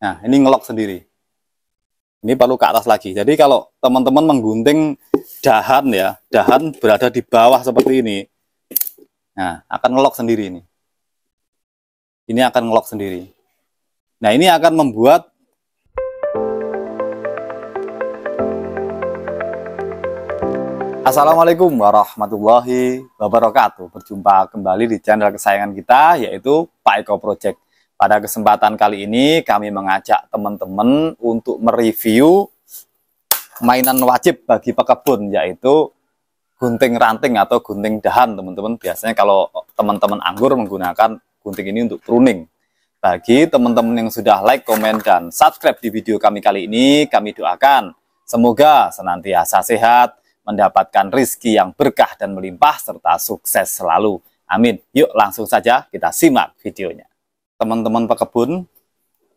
Nah, ini ngelok sendiri. Ini perlu ke atas lagi. Jadi kalau teman-teman menggunting dahan ya, dahan berada di bawah seperti ini. Nah, akan ngelok sendiri ini. Ini akan ngelok sendiri. Nah, ini akan membuat Assalamualaikum warahmatullahi wabarakatuh. Berjumpa kembali di channel kesayangan kita yaitu Pak Eko Project. Pada kesempatan kali ini kami mengajak teman-teman untuk mereview mainan wajib bagi pekebun yaitu gunting ranting atau gunting dahan teman-teman. Biasanya kalau teman-teman anggur menggunakan gunting ini untuk pruning. Bagi teman-teman yang sudah like, komen, dan subscribe di video kami kali ini, kami doakan semoga senantiasa sehat, mendapatkan rizki yang berkah dan melimpah, serta sukses selalu. Amin. Yuk langsung saja kita simak videonya teman-teman pekebun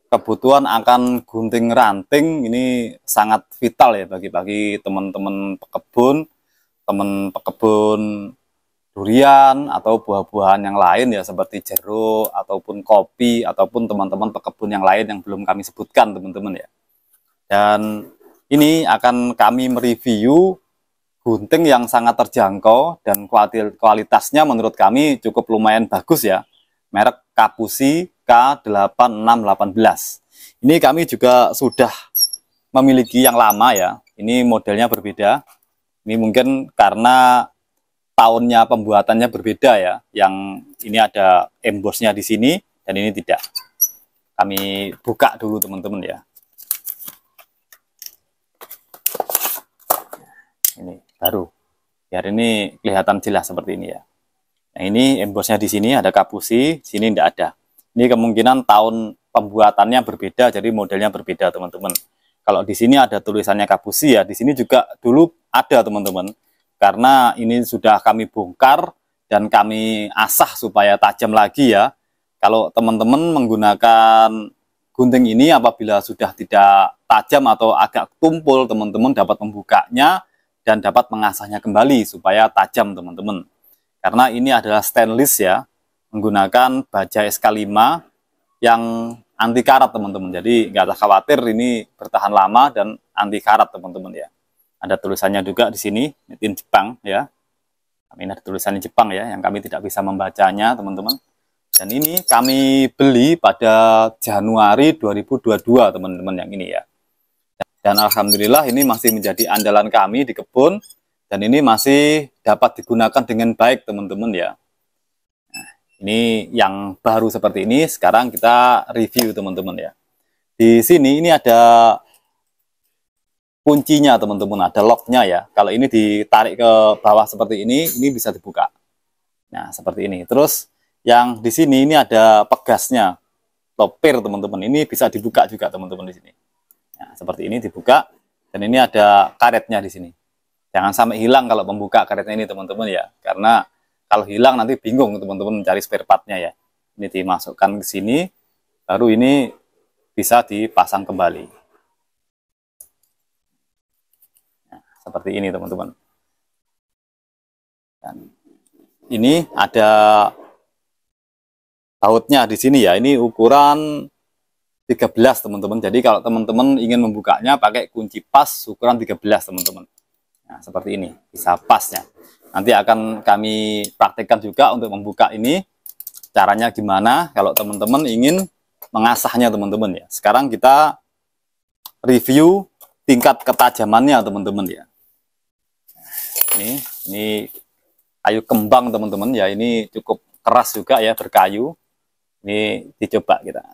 kebutuhan akan gunting ranting ini sangat vital ya bagi-bagi teman-teman pekebun, teman pekebun durian atau buah-buahan yang lain ya seperti jeruk ataupun kopi ataupun teman-teman pekebun yang lain yang belum kami sebutkan teman-teman ya. Dan ini akan kami mereview gunting yang sangat terjangkau dan kualitasnya menurut kami cukup lumayan bagus ya. Merek Kapusi K8618. Ini kami juga sudah memiliki yang lama ya. Ini modelnya berbeda. Ini mungkin karena tahunnya pembuatannya berbeda ya. Yang ini ada embossnya di sini dan ini tidak. Kami buka dulu teman-teman ya. Ini baru. Biar ini kelihatan jelas seperti ini ya. Nah ini embossnya di sini ada kapusi, sini tidak ada. Ini kemungkinan tahun pembuatannya berbeda, jadi modelnya berbeda, teman-teman. Kalau di sini ada tulisannya Kabusi ya, di sini juga dulu ada, teman-teman. Karena ini sudah kami bongkar dan kami asah supaya tajam lagi ya. Kalau teman-teman menggunakan gunting ini apabila sudah tidak tajam atau agak tumpul, teman-teman dapat membukanya dan dapat mengasahnya kembali supaya tajam, teman-teman. Karena ini adalah stainless ya, menggunakan baja SK5 yang anti karat teman-teman. Jadi nggak usah khawatir ini bertahan lama dan anti karat teman-teman ya. Ada tulisannya juga di sini, in Jepang ya. Ini ada tulisannya Jepang ya, yang kami tidak bisa membacanya teman-teman. Dan ini kami beli pada Januari 2022 teman-teman yang ini ya. Dan Alhamdulillah ini masih menjadi andalan kami di kebun. Dan ini masih dapat digunakan dengan baik teman-teman ya ini yang baru seperti ini, sekarang kita review teman-teman ya. Di sini ini ada kuncinya teman-teman, ada locknya ya. Kalau ini ditarik ke bawah seperti ini, ini bisa dibuka. Nah, seperti ini. Terus yang di sini ini ada pegasnya, topir teman-teman. Ini bisa dibuka juga teman-teman di sini. Nah, seperti ini dibuka dan ini ada karetnya di sini. Jangan sampai hilang kalau membuka karetnya ini teman-teman ya, karena kalau hilang nanti bingung teman-teman mencari spare partnya ya ini dimasukkan ke sini baru ini bisa dipasang kembali nah, seperti ini teman-teman dan ini ada bautnya di sini ya ini ukuran 13 teman-teman jadi kalau teman-teman ingin membukanya pakai kunci pas ukuran 13 teman-teman nah seperti ini bisa pasnya Nanti akan kami praktekkan juga untuk membuka ini. Caranya gimana kalau teman-teman ingin mengasahnya teman-teman ya. Sekarang kita review tingkat ketajamannya teman-teman ya. Ini, ini kayu kembang teman-teman ya. Ini cukup keras juga ya berkayu. Ini dicoba kita.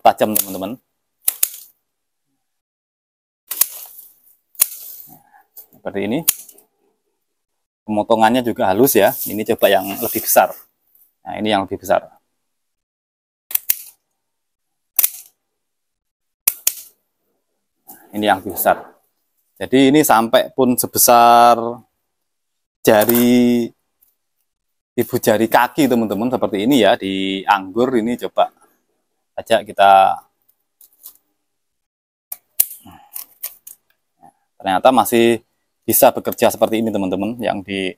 cukup tajam teman-teman nah, seperti ini pemotongannya juga halus ya ini coba yang lebih besar nah ini yang lebih besar nah, ini yang lebih besar jadi ini sampai pun sebesar jari ibu jari kaki teman-teman seperti ini ya di anggur ini coba saja kita ternyata masih bisa bekerja seperti ini teman-teman yang di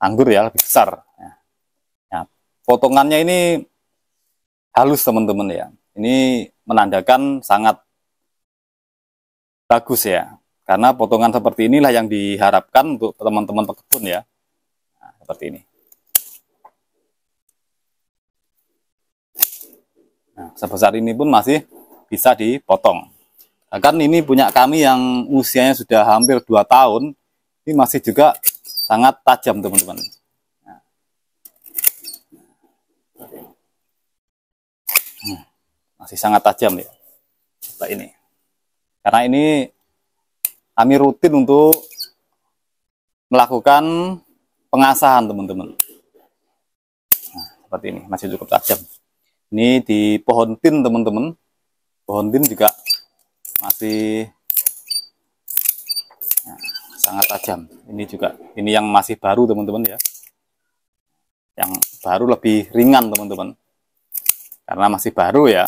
anggur ya lebih besar ya. nah, potongannya ini halus teman-teman ya ini menandakan sangat bagus ya karena potongan seperti inilah yang diharapkan untuk teman-teman pekebun ya nah, seperti ini Nah, sebesar ini pun masih bisa dipotong. Bahkan ini punya kami yang usianya sudah hampir 2 tahun, ini masih juga sangat tajam teman-teman. Nah, masih sangat tajam ya. Coba ini. Karena ini kami rutin untuk melakukan pengasahan teman-teman. Nah, seperti ini, masih cukup tajam ini di pohon tin teman-teman pohon tin juga masih ya, sangat tajam ini juga ini yang masih baru teman-teman ya yang baru lebih ringan teman-teman karena masih baru ya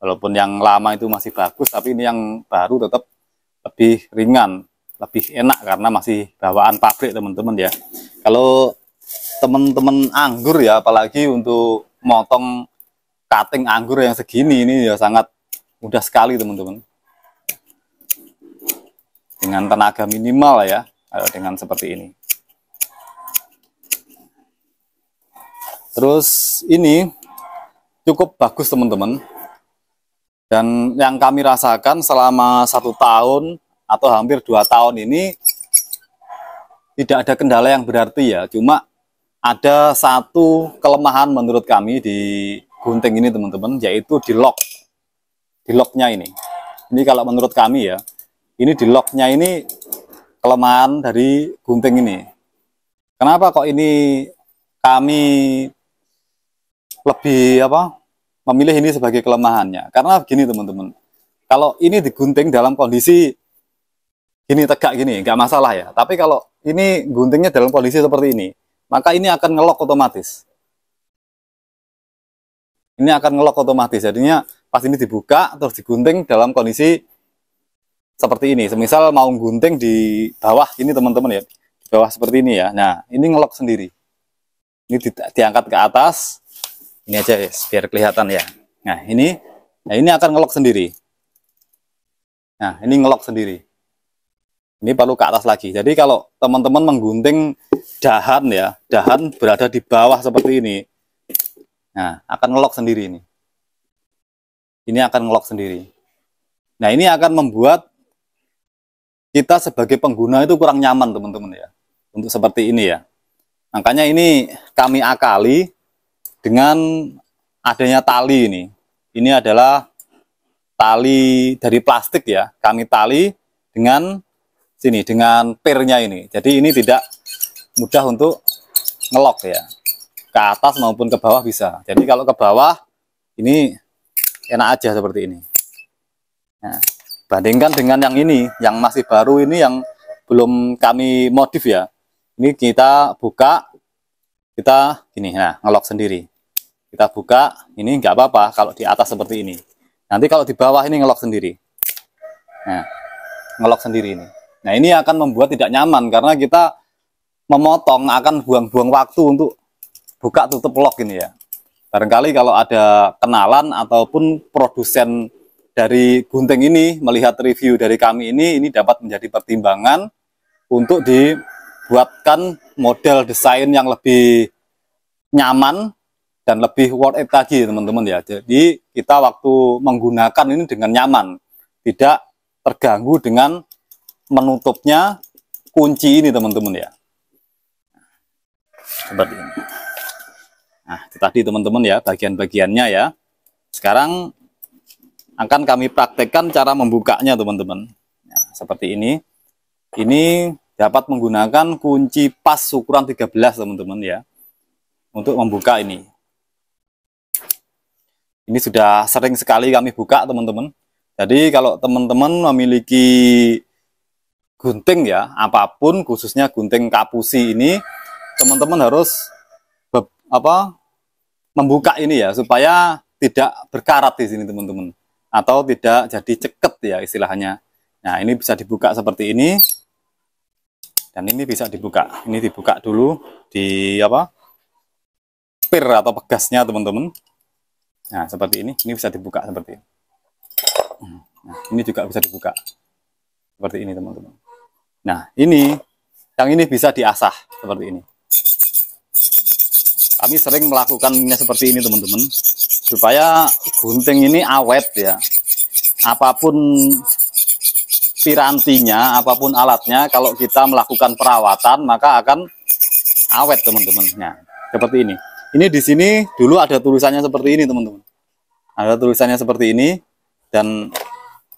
walaupun yang lama itu masih bagus tapi ini yang baru tetap lebih ringan lebih enak karena masih bawaan pabrik teman-teman ya kalau teman-teman anggur ya apalagi untuk motong cutting anggur yang segini ini ya sangat mudah sekali teman-teman dengan tenaga minimal ya eh, dengan seperti ini terus ini cukup bagus teman-teman dan yang kami rasakan selama satu tahun atau hampir dua tahun ini tidak ada kendala yang berarti ya cuma ada satu kelemahan menurut kami di gunting ini teman-teman yaitu di lock di locknya ini ini kalau menurut kami ya ini di locknya ini kelemahan dari gunting ini kenapa kok ini kami lebih apa memilih ini sebagai kelemahannya karena begini teman-teman kalau ini digunting dalam kondisi ini tegak gini nggak masalah ya tapi kalau ini guntingnya dalam kondisi seperti ini maka ini akan ngelok otomatis ini akan ngelok otomatis jadinya pas ini dibuka terus digunting dalam kondisi seperti ini semisal mau gunting di bawah ini teman-teman ya di bawah seperti ini ya nah ini ngelok sendiri ini di, diangkat ke atas ini aja ya, biar kelihatan ya nah ini nah ini akan ngelok sendiri nah ini ngelok sendiri ini perlu ke atas lagi jadi kalau teman-teman menggunting dahan ya dahan berada di bawah seperti ini Nah, akan ngelok sendiri ini. Ini akan ngelok sendiri. Nah, ini akan membuat kita sebagai pengguna itu kurang nyaman, teman-teman ya. Untuk seperti ini ya. Makanya ini kami akali dengan adanya tali ini. Ini adalah tali dari plastik ya. Kami tali dengan sini dengan pernya ini. Jadi ini tidak mudah untuk ngelok ya ke atas maupun ke bawah bisa. Jadi kalau ke bawah ini enak aja seperti ini. Nah, bandingkan dengan yang ini, yang masih baru ini yang belum kami modif ya. Ini kita buka, kita gini, nah ngelok sendiri. Kita buka, ini nggak apa-apa kalau di atas seperti ini. Nanti kalau di bawah ini ngelok sendiri. Nah, ngelok sendiri ini. Nah, ini akan membuat tidak nyaman karena kita memotong akan buang-buang waktu untuk buka tutup lock ini ya. Barangkali kalau ada kenalan ataupun produsen dari gunting ini melihat review dari kami ini, ini dapat menjadi pertimbangan untuk dibuatkan model desain yang lebih nyaman dan lebih worth it lagi teman-teman ya. Jadi kita waktu menggunakan ini dengan nyaman, tidak terganggu dengan menutupnya kunci ini teman-teman ya. Seperti ini. Nah, itu tadi teman-teman ya bagian-bagiannya ya. Sekarang akan kami praktekkan cara membukanya teman-teman. Ya, seperti ini. Ini dapat menggunakan kunci pas ukuran 13 teman-teman ya. Untuk membuka ini. Ini sudah sering sekali kami buka teman-teman. Jadi kalau teman-teman memiliki gunting ya, apapun khususnya gunting kapusi ini, teman-teman harus apa membuka ini ya supaya tidak berkarat di sini teman-teman atau tidak jadi ceket ya istilahnya. Nah, ini bisa dibuka seperti ini. Dan ini bisa dibuka. Ini dibuka dulu di apa? spir atau pegasnya teman-teman. Nah, seperti ini. Ini bisa dibuka seperti ini. Nah, ini juga bisa dibuka. Seperti ini, teman-teman. Nah, ini yang ini bisa diasah seperti ini kami sering melakukannya seperti ini teman-teman supaya gunting ini awet ya apapun pirantinya apapun alatnya kalau kita melakukan perawatan maka akan awet teman-temannya seperti ini ini di sini dulu ada tulisannya seperti ini teman-teman ada tulisannya seperti ini dan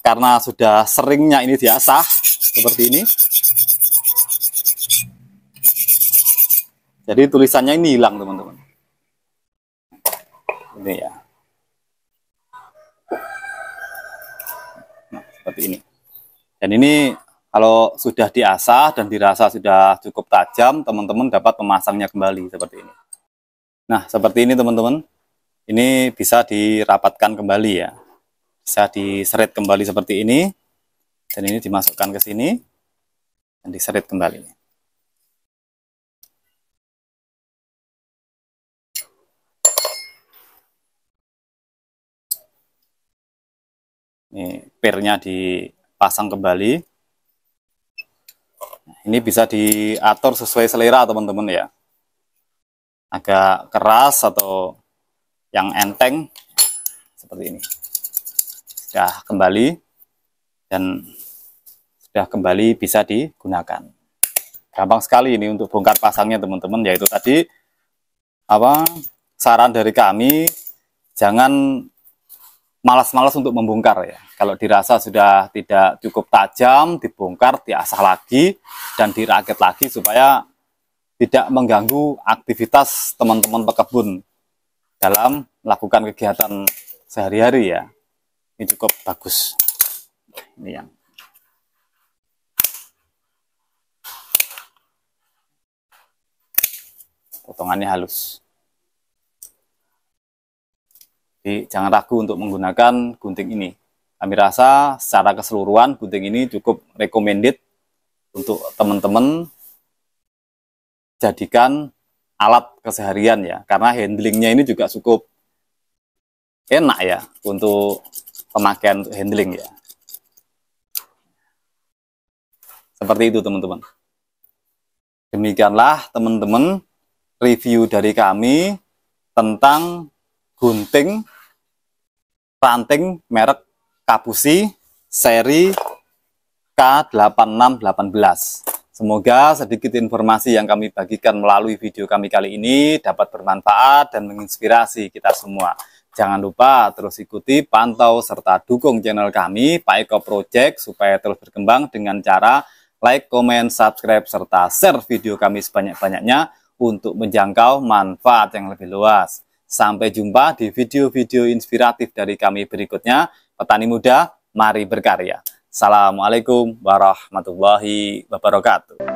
karena sudah seringnya ini diasah seperti ini Jadi tulisannya ini hilang teman-teman. Ini ya. Nah, seperti ini. Dan ini kalau sudah diasah dan dirasa sudah cukup tajam, teman-teman dapat memasangnya kembali seperti ini. Nah, seperti ini teman-teman. Ini bisa dirapatkan kembali ya. Bisa diseret kembali seperti ini. Dan ini dimasukkan ke sini. Dan diseret kembali. Ini pernya dipasang kembali. Nah, ini bisa diatur sesuai selera teman-teman ya. Agak keras atau yang enteng seperti ini. Sudah kembali dan sudah kembali bisa digunakan. Gampang sekali ini untuk bongkar pasangnya teman-teman yaitu tadi apa saran dari kami jangan malas-malas untuk membongkar ya. Kalau dirasa sudah tidak cukup tajam, dibongkar, diasah lagi, dan dirakit lagi supaya tidak mengganggu aktivitas teman-teman pekebun dalam melakukan kegiatan sehari-hari ya. Ini cukup bagus. Ini yang potongannya halus. Jadi jangan ragu untuk menggunakan gunting ini. Kami rasa secara keseluruhan gunting ini cukup recommended untuk teman-teman jadikan alat keseharian ya. Karena handlingnya ini juga cukup enak ya untuk pemakaian handling ya. Seperti itu teman-teman. Demikianlah teman-teman review dari kami tentang gunting, ranting merek Kapusi seri K8618. Semoga sedikit informasi yang kami bagikan melalui video kami kali ini dapat bermanfaat dan menginspirasi kita semua. Jangan lupa terus ikuti, pantau, serta dukung channel kami, Pak Eko Project, supaya terus berkembang dengan cara like, comment, subscribe, serta share video kami sebanyak-banyaknya untuk menjangkau manfaat yang lebih luas. Sampai jumpa di video-video inspiratif dari kami berikutnya. Petani muda, mari berkarya. Assalamualaikum warahmatullahi wabarakatuh.